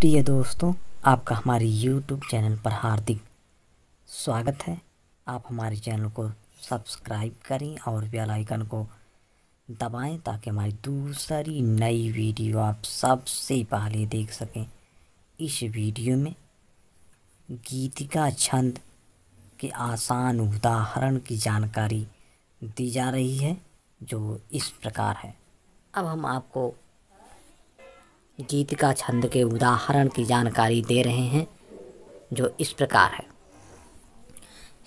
प्रिय दोस्तों आपका हमारे YouTube चैनल पर हार्दिक स्वागत है आप हमारे चैनल को सब्सक्राइब करें और बेल आइकन को दबाएं ताकि हमारी दूसरी नई वीडियो आप सबसे पहले देख सकें इस वीडियो में गीतिका छंद के आसान उदाहरण की जानकारी दी जा रही है जो इस प्रकार है अब हम आपको गीत का छंद के उदाहरण की जानकारी दे रहे हैं जो इस प्रकार है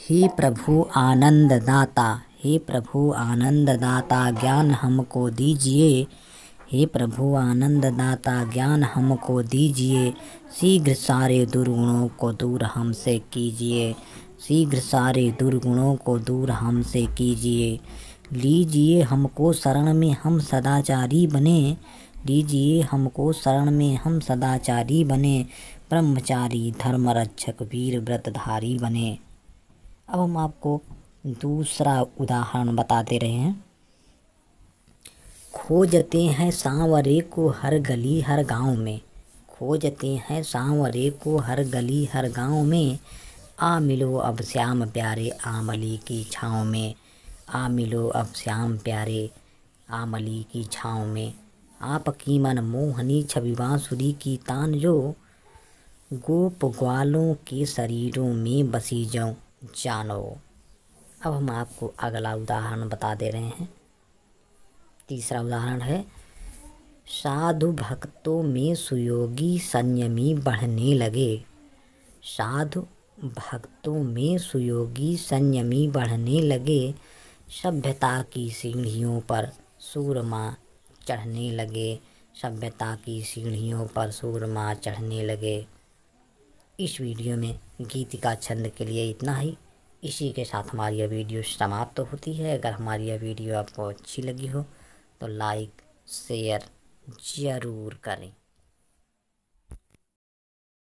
हे प्रभु आनंद दाता हे प्रभु आनंद दाता ज्ञान हमको दीजिए हे प्रभु आनंद दाता ज्ञान हमको दीजिए शीघ्र सारे दुर्गुणों को दूर हमसे कीजिए शीघ्र सारे दुर्गुणों को दूर हमसे कीजिए लीजिए हमको शरण में हम सदाचारी बने दीजिए हमको शरण में हम सदाचारी बने ब्रह्मचारी धर्मरक्षक वीर व्रतधारी बने अब हम आपको दूसरा उदाहरण बताते रहे हैं खोजते हैं सांवरे को हर गली हर गांव में खोजते हैं सांवरे को हर गली हर गांव में आ मिलो अब श्याम प्यारे आमली की छाँव में आ मिलो अब श्याम प्यारे आमली की छाँव में आपकी मनमोहनी छवि बाँसुरी की तान जो गोप ग्वालों के शरीरों में बसी जाऊँ जानो अब हम आपको अगला उदाहरण बता दे रहे हैं तीसरा उदाहरण है साधु भक्तों में सुयोगी संयमी बढ़ने लगे साधु भक्तों में सुयोगी संयमी बढ़ने लगे सभ्यता की सीढ़ियों पर सूरमा चढ़ने लगे सभ्यता की सीढ़ियों पर सूरमा चढ़ने लगे इस वीडियो में गीत का छंद के लिए इतना ही इसी के साथ हमारी यह वीडियो समाप्त तो होती है अगर हमारी यह वीडियो आपको अच्छी लगी हो तो लाइक शेयर ज़रूर करें